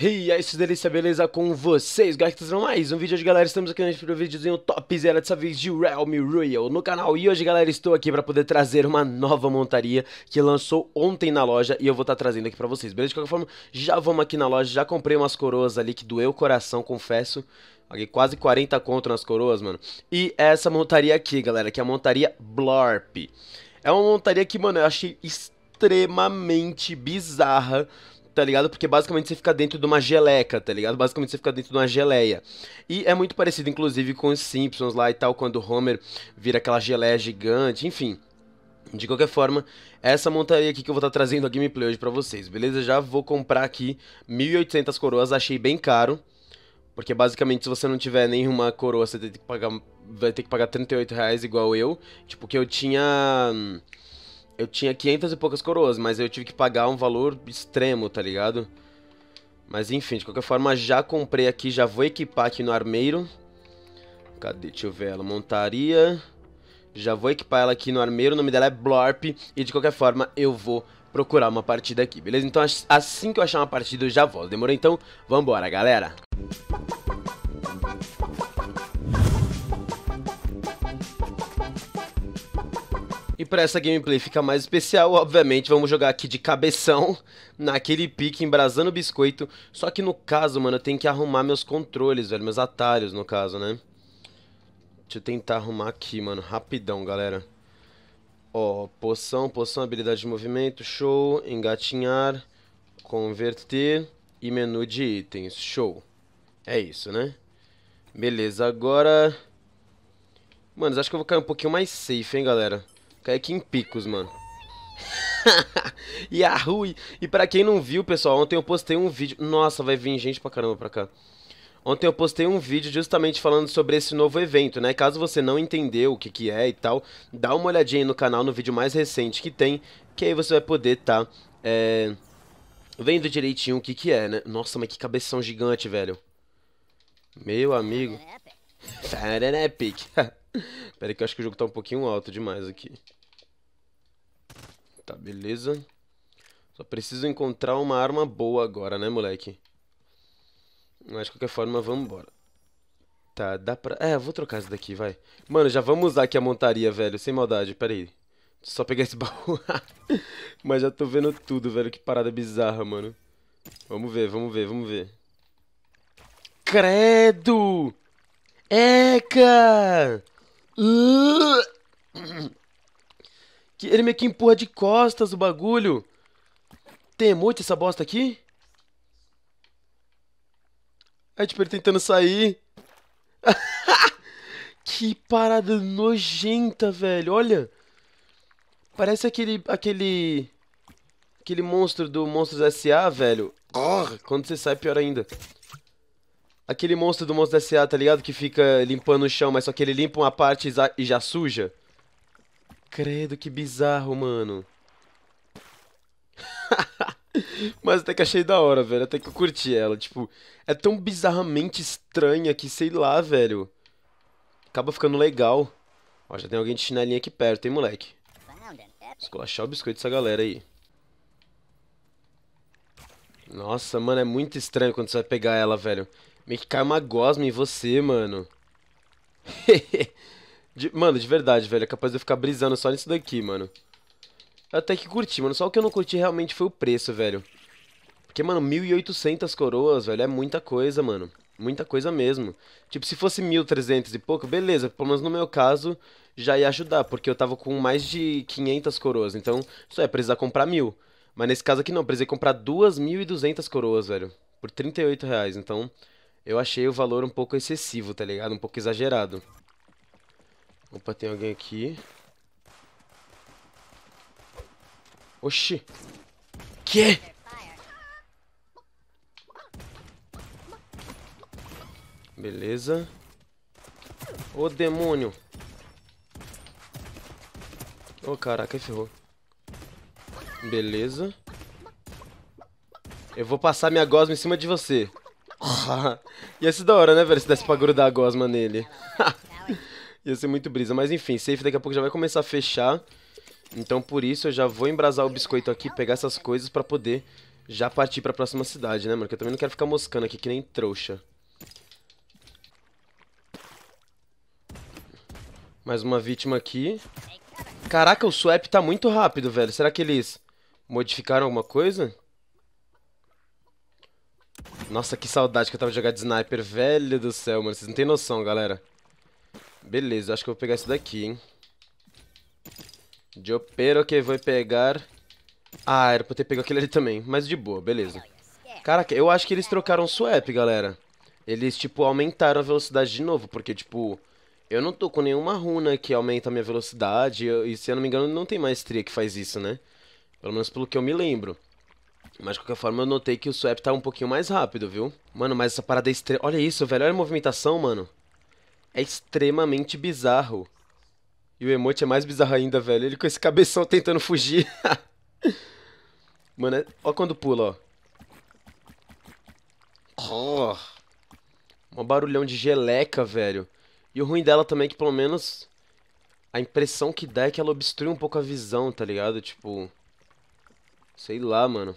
E aí, é isso delícia, beleza com vocês? galera. Que trazendo tá mais um vídeo hoje, galera. Estamos aqui para primeiro videozinho top zero, dessa vez de Realme Royal no canal. E hoje, galera, estou aqui para poder trazer uma nova montaria que lançou ontem na loja e eu vou estar tá trazendo aqui para vocês, beleza? De qualquer forma, já vamos aqui na loja, já comprei umas coroas ali que doeu o coração, confesso. Paguei quase 40 conto nas coroas, mano. E é essa montaria aqui, galera, que é a montaria Blorp. É uma montaria que, mano, eu achei extremamente bizarra tá ligado? Porque basicamente você fica dentro de uma geleca, tá ligado? Basicamente você fica dentro de uma geleia. E é muito parecido, inclusive, com os Simpsons lá e tal, quando o Homer vira aquela geleia gigante, enfim. De qualquer forma, é essa montaria aqui que eu vou estar tá trazendo a gameplay hoje pra vocês, beleza? Já vou comprar aqui 1.800 coroas, achei bem caro. Porque basicamente se você não tiver nenhuma coroa, você tem que pagar, vai ter que pagar 38 reais igual eu. Tipo, que eu tinha... Hum, eu tinha 500 e poucas coroas, mas eu tive que pagar um valor extremo, tá ligado? Mas enfim, de qualquer forma, já comprei aqui, já vou equipar aqui no armeiro. Cadê? Deixa eu ver ela. Montaria. Já vou equipar ela aqui no armeiro, o nome dela é Blorp. E de qualquer forma, eu vou procurar uma partida aqui, beleza? Então assim que eu achar uma partida, eu já volto. Demorou então? Vambora, galera! Música para essa gameplay ficar mais especial, obviamente, vamos jogar aqui de cabeção, naquele pique, embrasando o biscoito. Só que no caso, mano, eu tenho que arrumar meus controles, velho, meus atalhos, no caso, né? Deixa eu tentar arrumar aqui, mano, rapidão, galera. Ó, poção, poção, habilidade de movimento, show, engatinhar, converter e menu de itens, show. É isso, né? Beleza, agora... Mano, acho que eu vou cair um pouquinho mais safe, hein, galera aqui em picos, mano. Yahoo! E pra quem não viu, pessoal, ontem eu postei um vídeo... Nossa, vai vir gente pra caramba pra cá. Ontem eu postei um vídeo justamente falando sobre esse novo evento, né? Caso você não entendeu o que, que é e tal, dá uma olhadinha aí no canal, no vídeo mais recente que tem, que aí você vai poder tá... É... Vendo direitinho o que que é, né? Nossa, mas que cabeção gigante, velho. Meu amigo. Epic. Pera aí que eu acho que o jogo tá um pouquinho alto demais aqui. Tá, beleza. Só preciso encontrar uma arma boa agora, né, moleque? Mas de qualquer forma, vambora. Tá, dá pra... É, eu vou trocar essa daqui, vai. Mano, já vamos usar aqui a montaria, velho. Sem maldade, pera aí. Só pegar esse baú. Mas já tô vendo tudo, velho. Que parada bizarra, mano. Vamos ver, vamos ver, vamos ver. Credo! Eca! Que ele meio que empurra de costas o bagulho. Tem emote essa bosta aqui? É tipo ele tentando sair. que parada nojenta, velho. Olha. Parece aquele. aquele. Aquele monstro do Monstros S.A., velho. Oh, quando você sai, pior ainda. Aquele monstro do Monstro S.A., tá ligado? Que fica limpando o chão, mas só que ele limpa uma parte e já suja. Credo, que bizarro, mano. Mas até que achei da hora, velho. Até que eu curti ela. Tipo, é tão bizarramente estranha que, sei lá, velho. Acaba ficando legal. Ó, já tem alguém de chinelinha aqui perto, hein, moleque. Esculachar o biscoito dessa galera aí. Nossa, mano, é muito estranho quando você vai pegar ela, velho. Meio que cai uma gosma em você, mano. de, mano, de verdade, velho. É capaz de eu ficar brisando só nisso daqui, mano. Eu até que curti, mano. Só o que eu não curti realmente foi o preço, velho. Porque, mano, 1.800 coroas, velho, é muita coisa, mano. Muita coisa mesmo. Tipo, se fosse 1.300 e pouco, beleza. Pelo menos no meu caso, já ia ajudar. Porque eu tava com mais de 500 coroas. Então, só ia precisar comprar mil. Mas nesse caso aqui não, precisei comprar 2.200 coroas, velho. Por 38 reais, então eu achei o valor um pouco excessivo, tá ligado? Um pouco exagerado. Opa, tem alguém aqui. Oxi. Que? Beleza. Ô, demônio. Ô, caraca, ferrou. Beleza. Eu vou passar minha gosma em cima de você. Ia ser da hora, né, velho, se desse pra grudar a gosma nele. Ia ser muito brisa. Mas enfim, safe daqui a pouco já vai começar a fechar. Então por isso eu já vou embrasar o biscoito aqui, pegar essas coisas pra poder já partir pra próxima cidade, né, mano? Porque eu também não quero ficar moscando aqui que nem trouxa. Mais uma vítima aqui. Caraca, o swap tá muito rápido, velho. Será que eles Modificaram alguma coisa? Nossa, que saudade que eu tava jogando jogar de sniper, velho do céu, mano. Vocês não tem noção, galera. Beleza, acho que eu vou pegar isso daqui, hein. De opero que vou pegar... Ah, era pra ter pegado aquele ali também, mas de boa, beleza. Caraca, eu acho que eles trocaram o swap, galera. Eles, tipo, aumentaram a velocidade de novo, porque, tipo... Eu não tô com nenhuma runa que aumenta a minha velocidade, e se eu não me engano não tem maestria que faz isso, né? Pelo menos pelo que eu me lembro. Mas de qualquer forma eu notei que o swap tá um pouquinho mais rápido, viu? Mano, mas essa parada é extrema... Olha isso, velho. Olha a movimentação, mano. É extremamente bizarro. E o emote é mais bizarro ainda, velho. Ele com esse cabeção tentando fugir. mano, é... ó quando pula, ó. Oh. Um barulhão de geleca, velho. E o ruim dela também é que pelo menos... A impressão que dá é que ela obstrui um pouco a visão, tá ligado? Tipo... Sei lá, mano.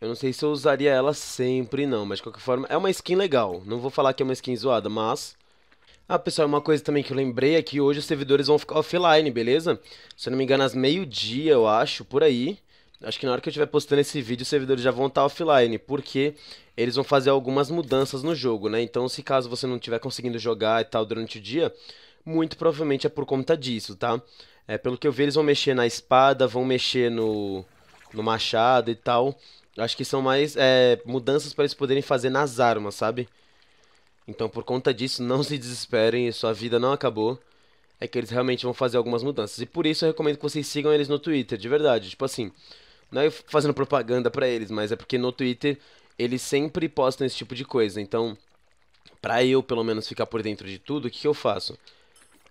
Eu não sei se eu usaria ela sempre, não. Mas, de qualquer forma, é uma skin legal. Não vou falar que é uma skin zoada, mas... Ah, pessoal, uma coisa também que eu lembrei é que hoje os servidores vão ficar offline, beleza? Se eu não me engano, às meio-dia, eu acho, por aí. Acho que na hora que eu estiver postando esse vídeo, os servidores já vão estar offline, porque eles vão fazer algumas mudanças no jogo, né? Então, se caso você não estiver conseguindo jogar e tal durante o dia, muito provavelmente é por conta disso, tá? É, pelo que eu vi, eles vão mexer na espada, vão mexer no, no machado e tal. acho que são mais é, mudanças para eles poderem fazer nas armas, sabe? Então, por conta disso, não se desesperem, sua vida não acabou. É que eles realmente vão fazer algumas mudanças. E por isso eu recomendo que vocês sigam eles no Twitter, de verdade. Tipo assim, não é fazendo propaganda pra eles, mas é porque no Twitter eles sempre postam esse tipo de coisa. Então, pra eu pelo menos ficar por dentro de tudo, o que, que eu faço?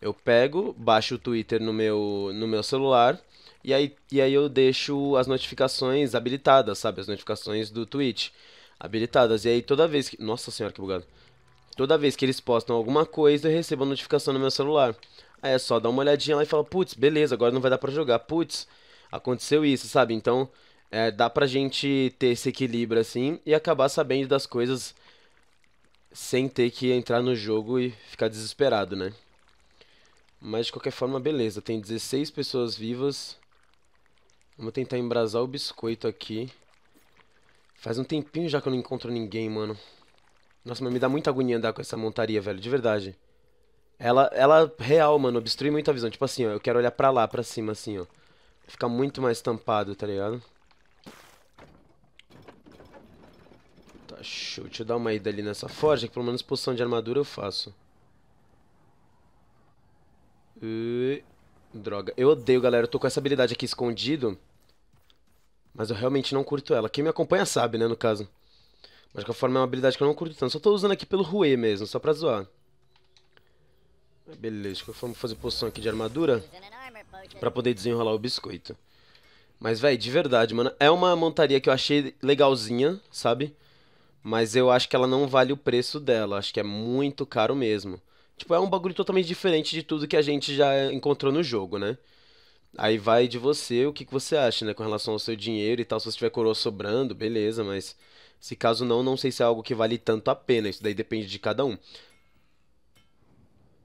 Eu pego, baixo o Twitter no meu, no meu celular e aí, e aí eu deixo as notificações habilitadas, sabe? As notificações do Twitch habilitadas. E aí toda vez que. Nossa senhora, que bugado. Toda vez que eles postam alguma coisa, eu recebo a notificação no meu celular. Aí é só dar uma olhadinha lá e falar, putz, beleza, agora não vai dar pra jogar. Putz, aconteceu isso, sabe? Então, é, dá pra gente ter esse equilíbrio assim e acabar sabendo das coisas sem ter que entrar no jogo e ficar desesperado, né? Mas de qualquer forma, beleza. Tem 16 pessoas vivas. Vamos tentar embrasar o biscoito aqui. Faz um tempinho já que eu não encontro ninguém, mano. Nossa, mas me dá muita agonia andar com essa montaria, velho. De verdade. Ela, ela real, mano, obstrui muito a visão. Tipo assim, ó, eu quero olhar pra lá, pra cima, assim, ó. Fica muito mais tampado, tá ligado? Tá show. Deixa eu dar uma ida ali nessa forja, que pelo menos poção de armadura eu faço droga. Eu odeio, galera. Eu tô com essa habilidade aqui escondido. Mas eu realmente não curto ela. Quem me acompanha sabe, né, no caso. Mas de qualquer forma é uma habilidade que eu não curto tanto. Só tô usando aqui pelo ruê mesmo, só pra zoar. Beleza, vamos fazer poção aqui de armadura pra poder desenrolar o biscoito. Mas, velho, de verdade, mano, é uma montaria que eu achei legalzinha, sabe? Mas eu acho que ela não vale o preço dela, acho que é muito caro mesmo. Tipo, é um bagulho totalmente diferente de tudo que a gente já encontrou no jogo, né? Aí vai de você o que, que você acha, né? Com relação ao seu dinheiro e tal. Se você tiver coroa sobrando, beleza, mas se caso não, não sei se é algo que vale tanto a pena. Isso daí depende de cada um.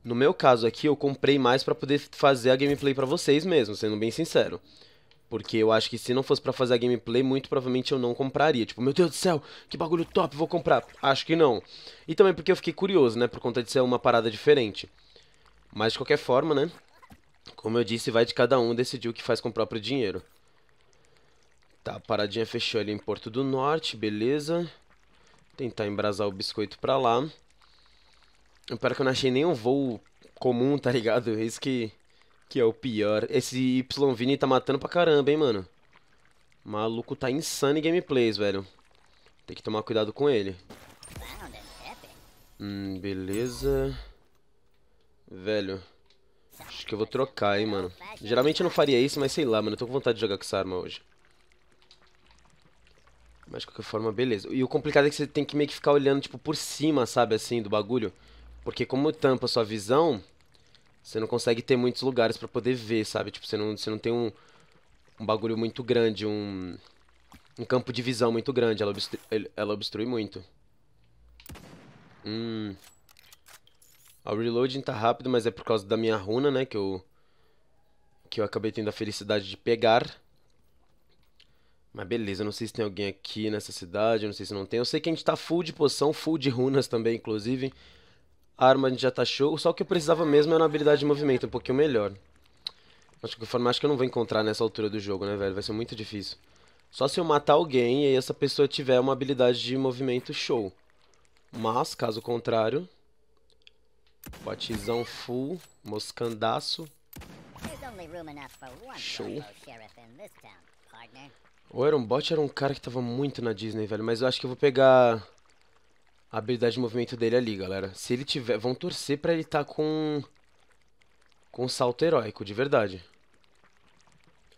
No meu caso aqui, eu comprei mais para poder fazer a gameplay para vocês mesmo, sendo bem sincero. Porque eu acho que se não fosse para fazer a gameplay, muito provavelmente eu não compraria. Tipo, meu Deus do céu, que bagulho top, vou comprar. Acho que não. E também porque eu fiquei curioso, né? Por conta de ser uma parada diferente. Mas de qualquer forma, né? Como eu disse, vai de cada um decidir o que faz com o próprio dinheiro. Tá, a paradinha fechou ali em Porto do Norte, beleza. Tentar embrasar o biscoito pra lá. Eu Pior que eu não achei nenhum voo comum, tá ligado? Isso que que é o pior. Esse Yvini Vini tá matando pra caramba, hein, mano. O maluco tá insano em gameplays, velho. Tem que tomar cuidado com ele. Hum, beleza. Velho. Acho que eu vou trocar, hein, mano. Geralmente eu não faria isso, mas sei lá, mano. Eu tô com vontade de jogar com essa arma hoje. Mas de qualquer forma, beleza. E o complicado é que você tem que meio que ficar olhando, tipo, por cima, sabe, assim, do bagulho. Porque como tampa a sua visão, você não consegue ter muitos lugares para poder ver, sabe? Tipo, você não, você não tem um, um bagulho muito grande, um, um campo de visão muito grande. Ela, obstrui, ela obstrui muito. Hum. O reloading tá rápido, mas é por causa da minha runa, né? Que eu, que eu acabei tendo a felicidade de pegar. Mas beleza, eu não sei se tem alguém aqui nessa cidade, não sei se não tem. Eu sei que a gente tá full de poção, full de runas também, inclusive. A arma já tá show. Só o que eu precisava mesmo era uma habilidade de movimento um pouquinho melhor. Acho que forma, acho que eu não vou encontrar nessa altura do jogo, né, velho? Vai ser muito difícil. Só se eu matar alguém e essa pessoa tiver uma habilidade de movimento show. Mas, caso contrário... Batizão full, moscandaço. Show. Ou era um bot, era um cara que tava muito na Disney, velho. Mas eu acho que eu vou pegar a habilidade de movimento dele ali, galera. Se ele tiver... Vão torcer pra ele estar tá com... Com salto heróico, de verdade.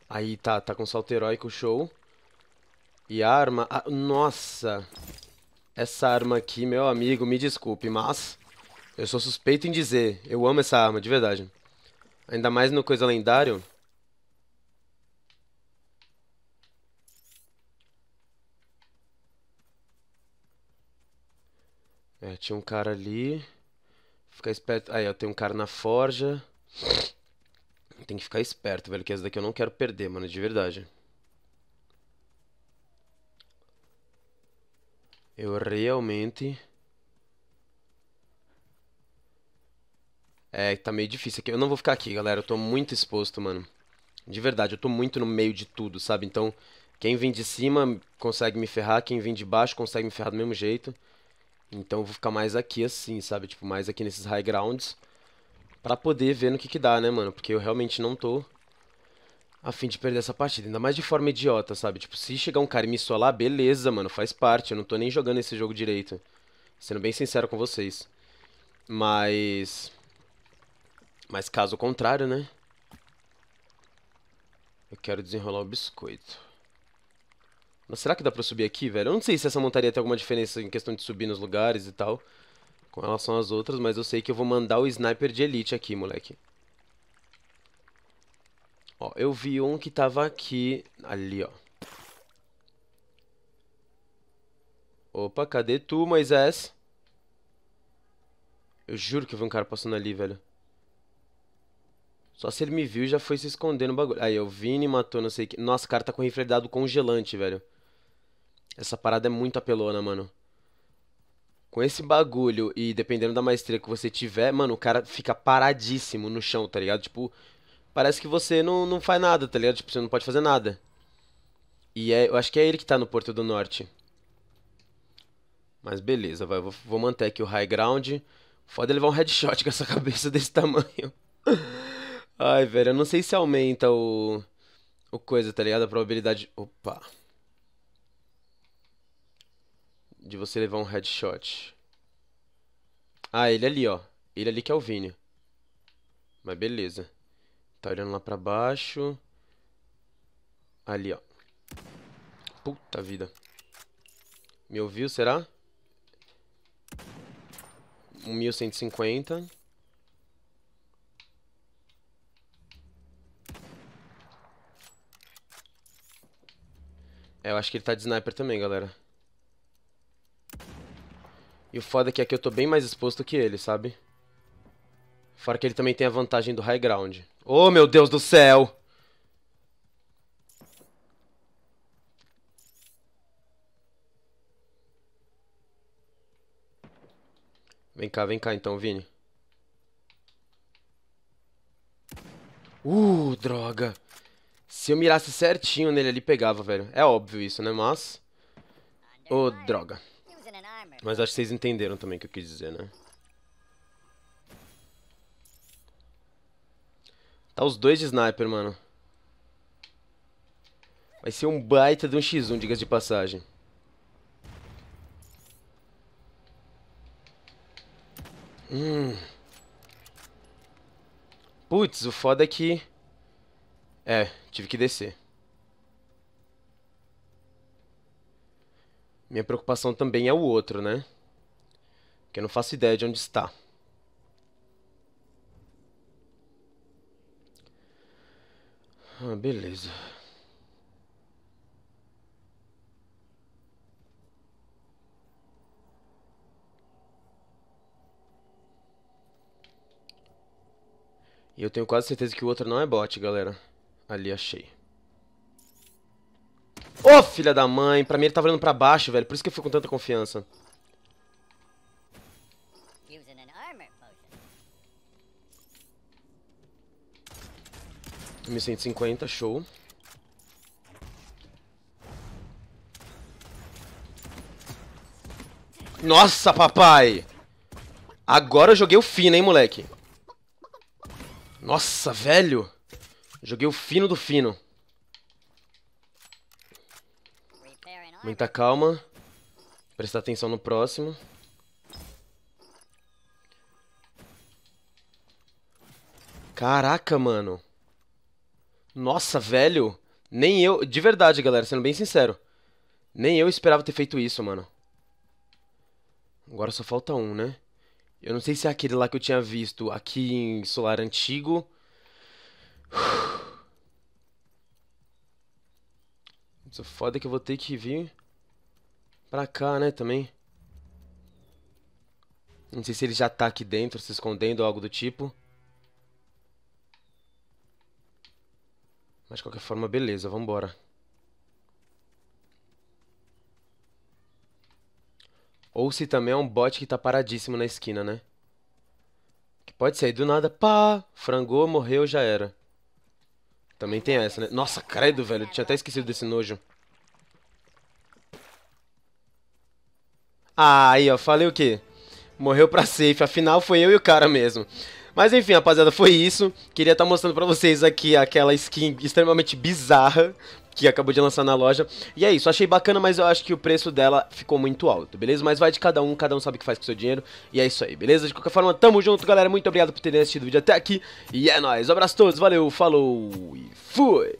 Aí, tá. Tá com salto heróico, show. E a arma... nossa! Essa arma aqui, meu amigo, me desculpe, mas... Eu sou suspeito em dizer. Eu amo essa arma, de verdade. Ainda mais no Coisa Lendário... É, tinha um cara ali. Ficar esperto. Aí, ó, tem um cara na forja. Tem que ficar esperto, velho, que essa daqui eu não quero perder, mano, de verdade. Eu realmente... É, tá meio difícil aqui. Eu não vou ficar aqui, galera. Eu tô muito exposto, mano. De verdade, eu tô muito no meio de tudo, sabe? Então, quem vem de cima consegue me ferrar, quem vem de baixo consegue me ferrar do mesmo jeito. Então eu vou ficar mais aqui assim, sabe? Tipo, mais aqui nesses high grounds. Pra poder ver no que que dá, né, mano? Porque eu realmente não tô a fim de perder essa partida. Ainda mais de forma idiota, sabe? Tipo, se chegar um cara e me solar, beleza, mano. Faz parte. Eu não tô nem jogando esse jogo direito. Sendo bem sincero com vocês. Mas... Mas caso contrário, né? Eu quero desenrolar o biscoito. Mas será que dá pra subir aqui, velho? Eu não sei se essa montaria tem alguma diferença em questão de subir nos lugares e tal. Com relação às outras, mas eu sei que eu vou mandar o sniper de elite aqui, moleque. Ó, eu vi um que tava aqui... Ali, ó. Opa, cadê tu, Moisés? Eu juro que eu vi um cara passando ali, velho. Só se ele me viu e já foi se esconder no bagulho. Aí, o Vini matou, não sei o que. Nossa, o cara tá com o dado congelante, velho. Essa parada é muito apelona, mano. Com esse bagulho e dependendo da maestria que você tiver, mano, o cara fica paradíssimo no chão, tá ligado? Tipo, parece que você não, não faz nada, tá ligado? Tipo, você não pode fazer nada. E é, eu acho que é ele que tá no Porto do Norte. Mas beleza, vai, vou, vou manter aqui o high ground. Foda levar um headshot com essa cabeça desse tamanho. Ai, velho, eu não sei se aumenta o. O coisa, tá ligado? A probabilidade. Opa de você levar um headshot. Ah, ele ali, ó. Ele ali que é o Vini. Mas beleza. Tá olhando lá pra baixo. Ali, ó. Puta vida. Me ouviu, será? 1150. É, eu acho que ele tá de sniper também, galera. E o foda é que aqui eu tô bem mais exposto que ele, sabe? Fora que ele também tem a vantagem do high ground. Oh, meu Deus do céu! Vem cá, vem cá então, Vini. Uh, droga. Se eu mirasse certinho nele ali, pegava, velho. É óbvio isso, né? Mas... Ô, oh, droga. Mas acho que vocês entenderam também o que eu quis dizer, né? Tá os dois de sniper, mano. Vai ser um baita de um x1, diga de passagem. Hum. Putz, o foda é que... É, tive que descer. Minha preocupação também é o outro, né? Que eu não faço ideia de onde está. Ah, beleza. E eu tenho quase certeza que o outro não é bot, galera. Ali, achei. Ô, oh, filha da mãe, pra mim ele tava tá olhando pra baixo, velho. Por isso que eu fui com tanta confiança. Me 150, show. Nossa, papai! Agora eu joguei o fino, hein, moleque. Nossa, velho. Joguei o fino do fino. Muita calma. Prestar atenção no próximo. Caraca, mano. Nossa, velho. Nem eu... De verdade, galera, sendo bem sincero. Nem eu esperava ter feito isso, mano. Agora só falta um, né? Eu não sei se é aquele lá que eu tinha visto aqui em Solar Antigo. Uf. Mas é foda que eu vou ter que vir pra cá, né, também. Não sei se ele já tá aqui dentro, se escondendo ou algo do tipo. Mas de qualquer forma, beleza, vambora. Ou se também é um bot que tá paradíssimo na esquina, né? Que pode sair do nada, pá, frangou, morreu, já era. Também tem essa, né? Nossa, credo, velho. Eu tinha até esquecido desse nojo. Ah, aí, ó. Falei o quê? Morreu pra safe. Afinal, foi eu e o cara mesmo. Mas enfim, rapaziada, foi isso. Queria estar tá mostrando pra vocês aqui aquela skin extremamente bizarra que acabou de lançar na loja. E é isso, achei bacana, mas eu acho que o preço dela ficou muito alto, beleza? Mas vai de cada um, cada um sabe o que faz com o seu dinheiro. E é isso aí, beleza? De qualquer forma, tamo junto, galera. Muito obrigado por terem assistido o vídeo até aqui. E é nóis. Um abraço a todos, valeu, falou e fui!